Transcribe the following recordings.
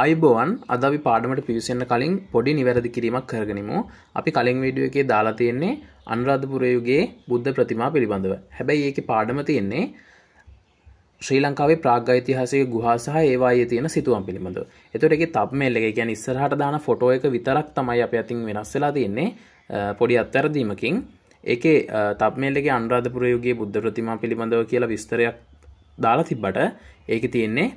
අයිබෝවන් අද අපි පාඩමට පිවිසෙන්න කලින් පොඩි නිවැරදි කිරීමක් කරගෙනමු. අපි කලින් වීඩියෝ එකේ දාලා තියෙන්නේ අනුරාධපුරයේගේ බුද්ධ ප්‍රතිමා පිළිබඳව. හැබැයි ඒකේ පාඩම තියෙන්නේ ශ්‍රී ලංකාවේ ප්‍රාග් ඓතිහාසික ගුහා සහ ඒවායේ තියෙන සිතුවම් පිළිබඳව. එතකොට ඒකේ thumbnail එක කියන්නේ ඉස්සරහට දාන ෆොටෝ එක විතරක් තමයි අපි අතින් වෙනස් වෙලා තියෙන්නේ පොඩි අත්වැරදීමකින්. ඒකේ thumbnail එකේ අනුරාධපුර යුගයේ බුද්ධ ප්‍රතිමා පිළිබඳව කියලා විස්තරයක් දාලා තිබ්බට ඒකේ තියෙන්නේ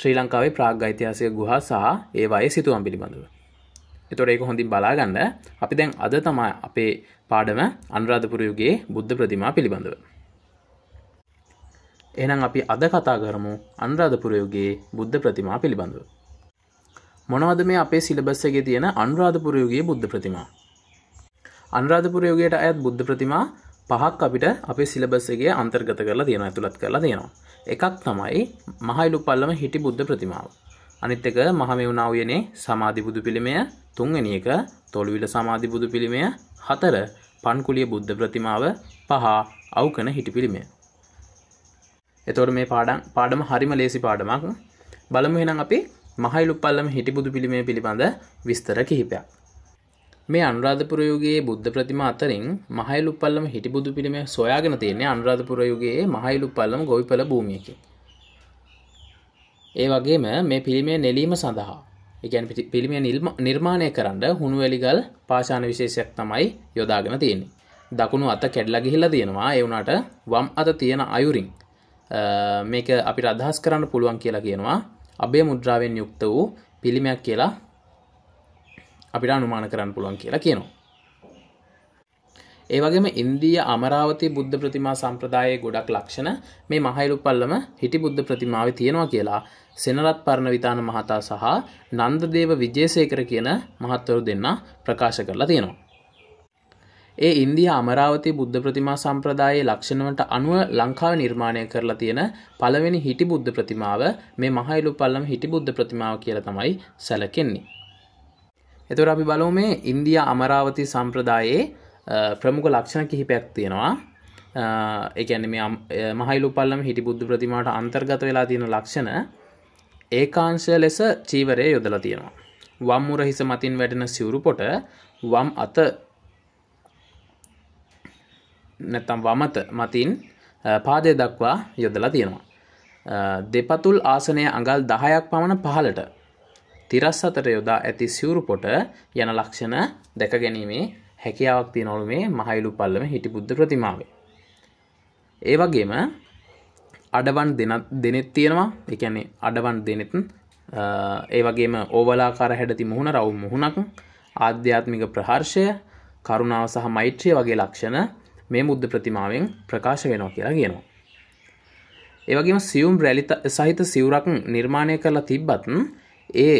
ශ්‍රී ලංකාවේ ප්‍රාග් ඓතිහාසික ගුහා සහ ඒවායේ සිතුවම් පිළිබඳව. එතකොට ඒක හොඳින් බලාගන්න අපි දැන් අද තමයි අපේ පාඩම අනුරාධපුර යුගයේ බුද්ධ ප්‍රතිමා පිළිබඳව. එහෙනම් අපි අද කතා කරමු අනුරාධපුර යුගයේ බුද්ධ ප්‍රතිමා පිළිබඳව. මොනවද මේ අපේ සිලබස් එකේ තියෙන අනුරාධපුර යුගයේ බුද්ධ ප්‍රතිමා? අනුරාධපුර යුගයට අයත් බුද්ධ ප්‍රතිමා පහක් අපිට අපේ සිලබස් එකේ අන්තර්ගත කරලා තියෙනවා, ඇතුළත් කරලා තියෙනවා. එකක් තමයි මහයිලු පල්ලම හිටි බුද්ධ ප්‍රතිමාව. අනිත් එක මහමෙවුනා උයනේ සමාධි බුදු පිළිමය තුන්වෙනි එක තොළුවිල සමාධි බුදු පිළිමය හතර පන්කුලිය බුද්ධ ප්‍රතිමාව පහ අවුකන හිටි පිළිමය. එතකොට මේ පාඩම් පාඩම හරිම ලේසි පාඩමක්. බලමු එහෙනම් අපි මහයිලු පල්ලම හිටි බුදු පිළිමය පිළිබඳ විස්තර කිහිපයක්. මේ අනුරාධපුර යුගයේ බුද්ධ ප්‍රතිමා අතරින් මහයිලුප්පල්ලම හිටිබුදු පිළිමය සොයාගෙන තියෙන්නේ අනුරාධපුර යුගයේ මහයිලුප්පල්ලම ගොවිපළ භූමියක. ඒ වගේම මේ පිළිමය නෙලීම සඳහා ඒ කියන්නේ පිළිමය නිර්මාණය කරන්න හුණුවැලිගල් පාෂාණ විශේෂයක් තමයි යොදාගෙන තියෙන්නේ. දකුණු අත කැඩලා ගිහිල්ලා තියෙනවා. ඒ වුණාට වම් අත තියෙන අයුරින් මේක අපිට අදහස් කරන්න පුළුවන් කියලා කියනවා. අබේ මුද්‍රාවෙන් යුක්ත වූ පිළිමයක් කියලා අපිට අනුමාන කරන්න පුළුවන් කියලා කියනවා. ඒවගේම ඉන්දිය අමරාවති බුද්ධ ප්‍රතිමා සම්ප්‍රදායේ ගොඩක් ලක්ෂණ මේ මහයිරුපල්ලම හිටි බුද්ධ ප්‍රතිමාව තියෙනවා කියලා සෙනරත් පරණවිතාන මහතා සහ නන්දදේව විජේසේකර කියන මහත්වරු දෙන්න ප්‍රකාශ කරලා තියෙනවා. ඒ ඉන්දිය අමරාවති බුද්ධ ප්‍රතිමා සම්ප්‍රදායේ ලක්ෂණවට අනුව ලංකාව නිර්මාණය කරලා තියෙන පළවෙනි හිටි බුද්ධ ප්‍රතිමාව මේ මහයිලු පල්ලම හිටි බුද්ධ ප්‍රතිමාව කියලා තමයි සැලකෙන්නේ. එතුර අපි බලව මේ ඉන්දියා අමරාවති සම්ප්‍රදායේ ප්‍රමුඛ ලක්ෂණ කිහිපයක් තියෙනවා එකැන මේ මහයිලු පල්ලම හිටි බුද්ධ ප්‍රතිමාට අන්තර්ගත වෙලා තියෙන ලක්ෂණ ඒකාංශය ලෙස චීවරය යොදලා තියෙනවා. වම්මුර හිස මතින් වැඩෙන සිවුරු පොට වම් අත නැත්තම් වමත මතින් පාදය දක්වා යොදලා තියෙනවා. දෙපතුල් ආසනය අඟල් දහයක් පමණ පහලට තිරස් අතර යොදා ඇති සිවුරුපොට යන ලක්ෂණ දැකගැනීමේ හැකියාවක් තියෙනවලු මේ මහයිලු පල්ලම හිටි බුද්ධ ප්‍රතිමාවේ. ඒ වගේම අඩවන් දෙනෙත් තියෙනවා එකැනේ අඩවන් දෙනෙත් ඒ වගේම ඕවලාකාර හැඩති මුහුණ රවුම් මුහුණක් ආධ්‍යාත්මික ප්‍රහර්ෂය කරුණාව සහ මෛත්‍රිය වගේ ලක්ෂණ මේ මුද්ද ප්‍රතිමාවෙන් ප්‍රකාශ වෙනවා කියලා කියනවා. ඒවගේම සියුම් රැලි සහිත සිවුරක් නිර්මාණය කරලා තිබ්බත් ඒ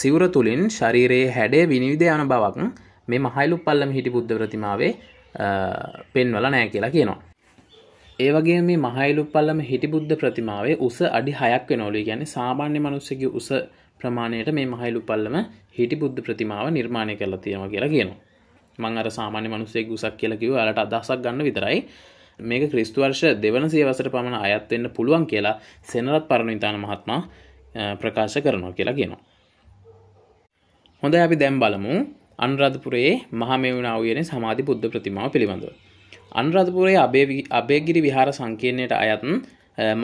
සිවර තුළින් ශරීරයේ හැඩේ විනිවිධ යන බවක් මේ මහයිලු පල්ලම හිටි බුද්ධ ප්‍රතිමාවේ පෙන්වල නෑ කියලා කියනවා. ඒ වගේ මේ මහයිලු පල්ලම හිටි බුද්ධ ප්‍රතිමාවේ උස අඩි හයක් වෙනෝලි ගැන සාමාන්‍ය මනුස්සගේ උස ප්‍රමාණයට මේ මහයිලු පල්ලම හිටි බුද්ධ ප්‍රතිමාව නිර්මාණය කරලා තියෙනවා කියලා කියනවා. මං අර සාමාන්‍ය මනුස්සේ ගුසක් කියලකිව අලට අදහසක් ගන්න විතරයි මේක ක්‍රිස්තුවර්ෂ දෙවන සියවසට පමණ අයත්වෙන්න පුළුවන් කියලා සෙනරත් පරණවිතාන මහත්මා ප්‍රකාශ කරනවා කියලා කියනවා. හොඳ අපි දැම් බලමු අනුරාධපුරයේ මහමෙවුනා උයනේ සමාධි බුද්ධ ප්‍රතිමාව පිළිබඳව. අනුරාධපුරයේ අබේගිරි විහාර සංකීර්ණයට අයත්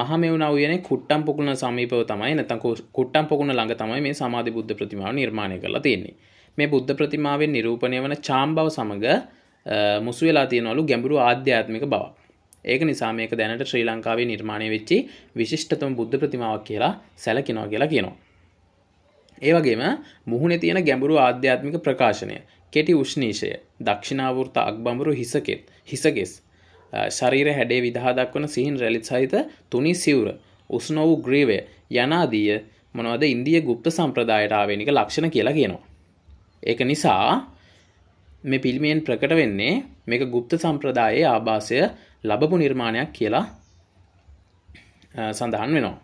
මහමෙවුනා උයනේ කුට්ටම් පොකුණ සමීපව තමයි නැත්නම් කුට්ටම් පොකුණ ළඟ තමයි මේ සමාධි බුද්ධ ප්‍රතිමාව නිර්මාණය කරලා තියෙන්නේ. මේ බුද්ධ ප්‍රතිමාවෙන් නිරූපණය වන චාම්බව සමග මුසු වෙලා තියෙනවලු ගැඹුරු ආධ්‍යාත්මික බවක්. ඒක නිසා මේක දැනට ශ්‍රී ලංකාවේ නිර්මාණය වෙච්චි විශිෂ්ටතම බුද්ධ ප්‍රතිමාවක් කියලා සැලකිනවා කියලා කියනවා. ඒ වගේම මුහුණේ තියෙන ගැඹුරු ආධ්‍යාත්මික ප්‍රකාශනය, කෙටි උෂ්ණීෂය, දක්ෂිණාවෘත අක්බඹරු හිසකෙත්, හිසගෙස්, ශරීර හැඩේ විදහා දක්වන සිහින් රැලි සහිත තුනි සිවුර, උස්නෝ වූ ග්‍රීවය යනාදී මොනවද ඉන්දිය ගුප්ත සම්ප්‍රදායට ආවේනික ලක්ෂණ කියලා කියනවා. ඒක නිසා මේ පිල්මියෙන් ප්‍රකට වෙන්නේ මේක ගුප්ත සම්ප්‍රදායේ ආభాසය ලබපු නිර්මාණයක් කියලා සඳහන් වෙනවා.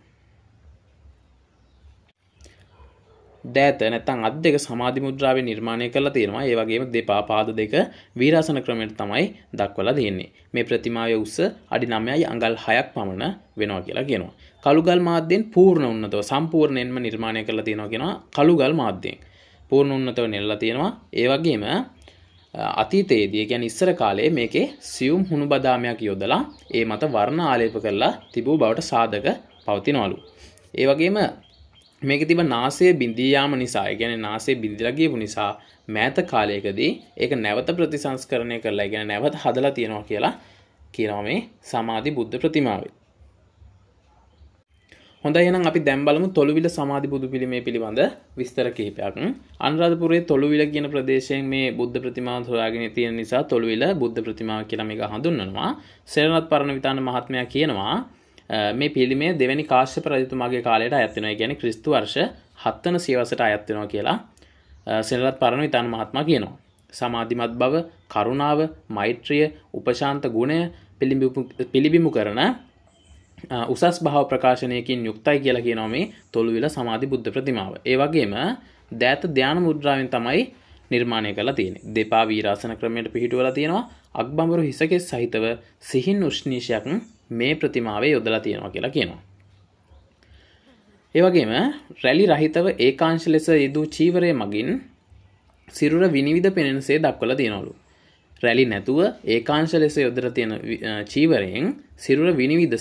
දෑත නැත්තං අත් දෙක සමාධි මුද්‍රාවේ නිර්මාණය කරලා තියෙනවා. ඒ වගේම දෙපා පාද දෙක වීරාසන ක්‍රමයට තමයි දක්වලා තියෙන්නේ. මේ ප්‍රතිමාවේ උස අඩි 9යි අඟල් 6ක් පමණ වෙනවා කියලා කියනවා. කළුගල් මාධ්‍යයෙන් පූර්ණ උන්නතව සම්පූර්ණයෙන්ම නිර්මාණය කරලා තියෙනවා කියනවා කළුගල් මාධ්‍යයෙන්. පූර්ණ උන්නතව නෙල්ලා තියෙනවා. ඒ වගේම අතීතයේදී ගැන ඉස්සර කාලයේ මේකේ සියුම් හුණු බදාමයක් යොදලා ඒ මත වර්ණ ආලේප කරලා තිබූ බවට සාධක පවතිනවලු. ඒ වගේම මේක තිබ නාසය බිඳියයාම නිසා ගැන නාසේ බිඳිලගියපු නිසා මෑත කාලයකදී ඒක නැවත ප්‍රතිසංස්කරණය කරලා ගැන නැවත හදලා තියෙනවා කියලා කියනවා මේ සමාධි බුද්ධ ප්‍රතිමාවේ. හොඳ එනම් අපි දැම්බලමු තොළුවිල සමාධි බුදු පිළිමේ පිළිබඳ විස්තර කිහිපයක්. අනුරාධපුරයේ තොළුවිල කියන ප්‍රදේශයෙන් මේ බුද්ධ ප්‍රතිමාව හොයාගෙන තියෙන නිසා තොළුවිල බුද්ධ ප්‍රතිමාව කියලා මේක හඳුන්වනවා. සේරණත් පරණවිතාන මහත්මයා කියනවා මේ පිළිමය දෙවැනි කාශ්‍යප රජතුමාගේ කාලයට අයත් වෙනවා. ඒ කියන්නේ ක්‍රිස්තු වර්ෂ 7 වන සියවසට අයත් වෙනවා කියලා සේරණත් පරණවිතාන මහත්මයා කියනවා. සමාධිමත් බව, කරුණාව, මෛත්‍රිය, උපශාන්ත ගුණය පිළිඹිමු කරන උසස් භාව ප්‍රකාශනයකින් යුක්තයි කියලා කියනවා මේ තොළුවිල සමාධි බුද්ධ ප්‍රතිමාව. ඒ වගේම දෑත ධාන මුද්‍රාවෙන් තමයි නිර්මාණය කරලා තියෙන්නේ. දෙපා වීරාසන ක්‍රමයට පිහිටුවලා තියෙනවා. අග්බඹරු හිසකෙස් සහිතව සිහින් උෂ්ණීෂයක් මේ ප්‍රතිමාවේ යොදලා තියෙනවා කියලා කියනවා. ඒ වගේම රැලි රහිතව ඒකාංශ ලෙස යෙදූ චීවරය මගින් සිරුර විනිවිද පෙනෙනසේ දක්වලා තියෙනවලු. රැලි නැතුව ඒකාංශ ලෙස යොදර තියෙන චීවරයෙන් සිරුර විනිවිද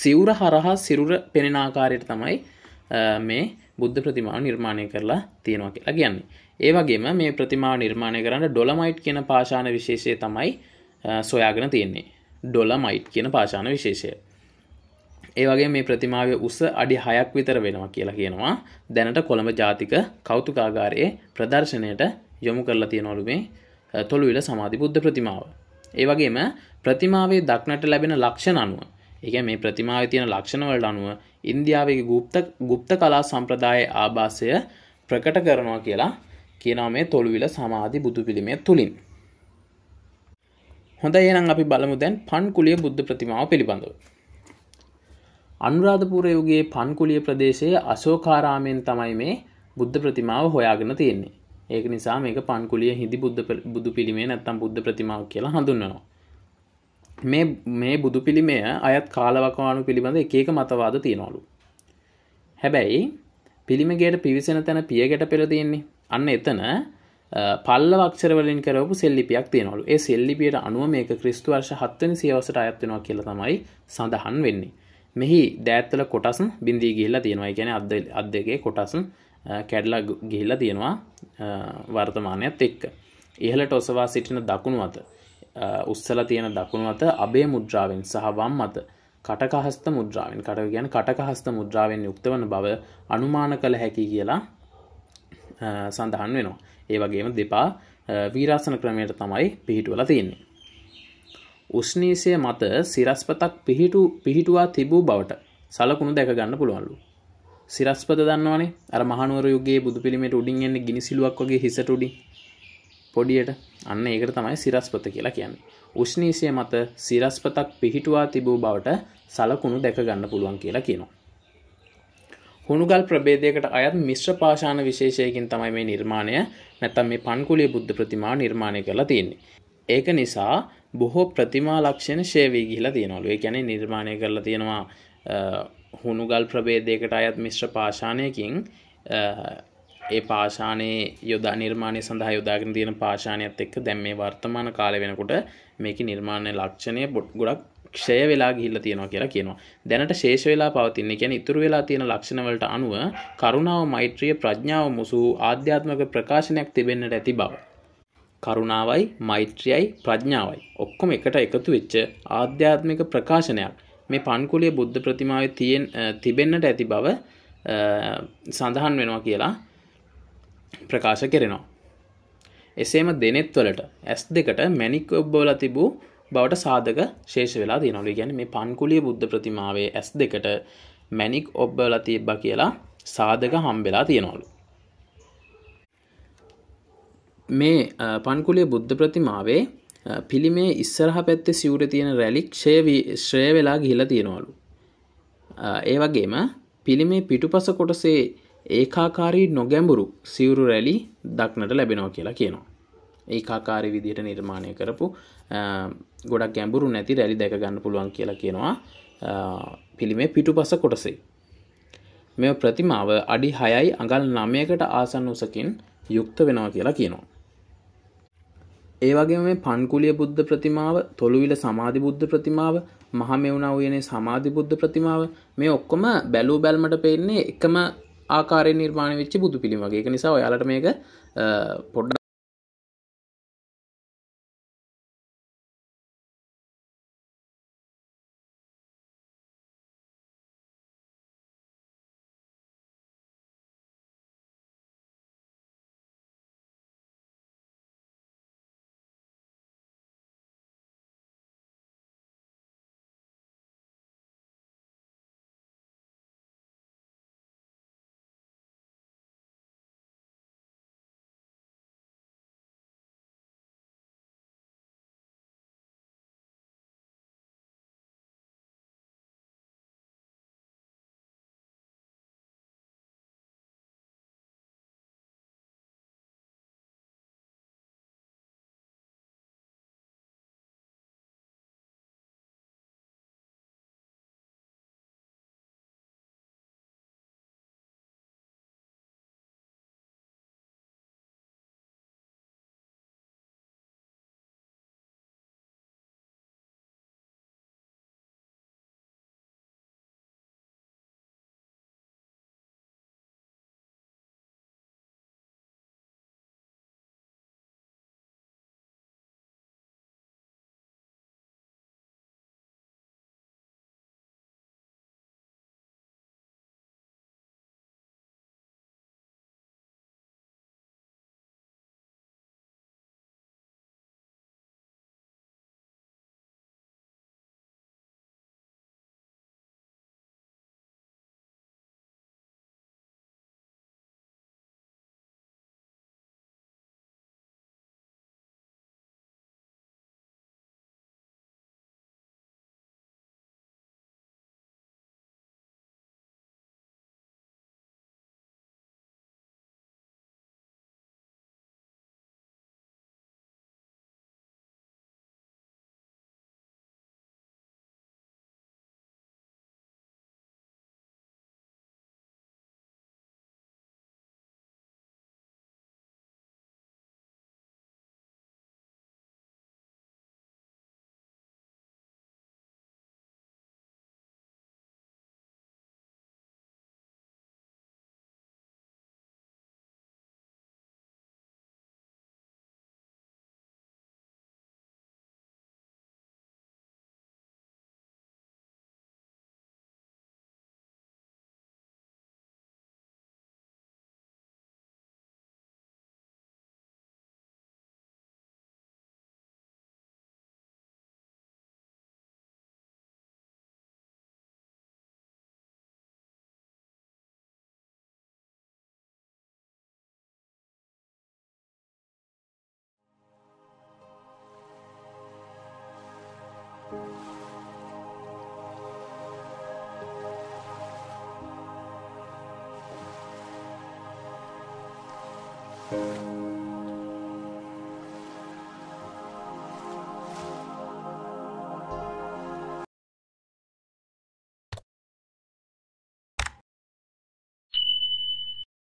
සිවුර හරහා සිරුර පෙනෙනාකාරයට තමයි මේ බුද්ධ ප්‍රතිමාව නිර්මාණය කරලා තියෙනවා කියලා කියන්නේ. ඒ වගේම මේ ප්‍රතිමාව නිර්මාණය කරන්න ඩොලමයිට් කියන පාෂාණ විශේෂය තමයි සොයාගෙන තියෙන්නේ. ඩොලමයිට් කියන පාෂාණ විශේෂය. ඒ වගේ මේ ප්‍රතිමාවේ උස අඩි 6ක් විතර වෙනවා කියලා කියනවා. දැනට කොළඹ ජාතික කෞතුකාගාරයේ ප්‍රදර්ශනයට යොමු කරලා තියෙනවලු මේ තොළු විල සමාධි බුද්ධ ප්‍රතිමාව. ඒවගේම ප්‍රතිමාවේ දක්නට ලැබෙන ලක්ෂණ අනුව එක මේ ප්‍රතිමාව තියෙන ලක්ෂණවලට අනුව ඉන්දියාවේ ගුප්ත ගුප්ත කලා සම්ප්‍රදාය ආභාසය ප්‍රකට කරනවා කියලා කියනවා මේ තොළුවිල සමාධි බුදු පිළිමය තුළින්. හොඳ ඒනම් අපි බලමු දැන් පන්කුලිය බුද්ධ ප්‍රතිමාව පිළිබඳව. අනුරාධපුර යුගයේ පන්කුලිය ප්‍රදේශයේ අශෝකාරාමයෙන් තමයි මේ බුද්ධ ප්‍රතිමාව හොයාගෙන තියෙන්නේ. ඒක නිසා මේක පන්කුලිය හිදි බුද්ධ බුදු පිළිමේ නැත්තම් බුද්ධ ප්‍රතිමාව කියලා හඳුන්වනවා. මේ මේ බුදු පිළිමය අයත් කාලවකවානු පිළිබඳ එකක මතවාද තියෙනවලු. හැබැයි පිළිමගේට පිවිසෙන තැන පියගැට පෙළ තියෙන්නේ අන්න එතන පල්ල වක්ෂරවලින් කරපු සෙල්ලිපියක් තියෙනවලු ඒ සෙල්ලිපියට අනුව මේක ක්‍රිස්තු වර්ෂ හත්වනි සියවසට අයත්වෙනවා කියල තමයි සඳහන් වෙන්නේ. මෙහි දෑත්තල කොටසන් බින්දී ගිල්ලා තියෙනවා ගැන අද අදගේ කොටසන් කැඩලා ගිහිලා තියෙනවා වර්තමානයත් එක්ක. ඉහළට ඔසවා සිටින දකුණු අත උස්සලා තියෙන දකුණු අත අබේ මුද්‍රාවෙන් සහ වම් අත කටකහස්ත මුද්‍රාවෙන් කට ගැන කටකහස්ත මුද්‍රාවෙන් යුක්තවන බව අනුමාන කළ හැකි කියලා සඳහන් වෙනවා. ඒ වගේම දෙපා වීරාසන ක්‍රමයට තමයි පිහිටුවලා තියෙන්නේ. උෂ්ණීසය මත සිරස්පතක් පිහිටුවා තිබූ බවට සලකුණු දැක ගන්න පුළුවන්ලු. සිරස්පද දන්නවනේ අර මහනුවර යුගයේ බුදු පිළිමේට උඩින් එන්නේ ගිනිසිලුවක් වගේ හිසට උඩින් පොඩියට අන්න ඒකට තමයි සිරස්පත කියලා කියන්නේ. උෂ්ණීෂය මත සිරස්පතක් පිහිටුවා තිබූ බවට සලකුණු දැක ගන්න පුළුවන් කියලා කියනවා. හුණුගල් ප්‍රබේදයකට අයත් මිශ්‍ර පාශාන විශේෂයකින් තමයි මේ නිර්මාණය නැත්තම් මේ පන්කුලිය බුද්ධ ප්‍රතිමාව නිර්මාණය කරලා තියෙන්නේ. ඒක නිසා බොහෝ ප්‍රතිමා ලක්ෂණ ෂේවී ගිහිලා තියෙනවලු. ඒ කියන්නේ නිර්මාණය කරලා තියෙනවා හුණුගල් ප්‍රබේදයකට අයත් මිශ්‍ර පාශානයකින් ඒ පාශානයේ යොදා නිර්මාණය සඳහා යොදාගෙන තියෙන පාශානයත් එක්ක දැන් මේ වර්තමාන කාලය වෙනකොට මේක නිර්මාණය ලක්ෂණය බොට් ගොඩක් ක්ෂය වෙලා ගිහිල්ල තියෙනවා කියලා කියනවා දැනට ශේෂ වෙලා පවතින්නේ කියන ඉතුරු වෙලා තියෙන ලක්ෂණවලට අනුව කරුණාව මෛත්‍රිය ප්‍රඥාව මුසූ ආධ්‍යාත්මක ප්‍රකාශනයක් තිබෙන්නට ඇති බව කරුණාවයි මෛත්‍රියයි ප්‍රඥාවයි ඔක්කොම එකට එකතු වෙච්ච ආධ්‍යාත්මික ප්‍රකාශනයක් මේ පන්කුලිය බුද්ධ ප්‍රතිමාව තියෙන් තිබෙන්න්නට ඇති බව සඳහන් වෙනවා කියලා ප්‍රකාශ කෙරෙනවා. එසේම දෙනෙත් වලට ඇස් දෙකට මැනික් ඔබ්බෝල තිබූ බවට සාධක ශේෂ වෙලා තියනොලි ගැන මේ පන්කුලිය බුද්ධ ප්‍රතිමාවේ ඇස් දෙකට මැනික් ඔබ්බල තිබ්බ කියලා සාධක හම්බෙලා තියෙනවලු. මේ පන්කුලිය බුද්ධ ප්‍රතිමාවේ පිළිමේ ඉස්සරහ පැත්තේ සිවුර තියෙන රැලික් ෂය ශ්‍රය වෙලා ගිහිලා තියෙනවලු. ඒ වගේම පිළිමේ පිටුපස කොටසේ ඒකාකාරී නොගැඹුරු සිවුරු රැලි දක්නට ලැබෙනෝ කියලා කියනවා. ඒකාකාරි විදියට නිර්මාණය කරපු ගොඩක් ගැඹුරු නැති රැලි දැක ගන්න පුළුවන් කියලා කියනවා පිළිමේ පිටුපස කොටසේ. මෙ ප්‍රතිමාව අඩි හයයි අඟල් නමයකට ආසන්න උසකින් යුක්ත වෙනවා කියලා කියනවා. ඒවගේ මේ පන්කුලිය බුද්ධ ප්‍රතිමාව තොළුවිල සමාධි බුද්ධ ප්‍රතිමාව මහමෙවුණා වයනේ සමාධි බුද්ධ ප්‍රතිමාව මේ ඔක්කොම බැලූ බැල්මට පෙන්නේ එකම ආකාරය නිර්මාණ වෙච්චි බුදු පිළිමගේ එක නිසා ඔයාලට මේක පොඩ්ඩ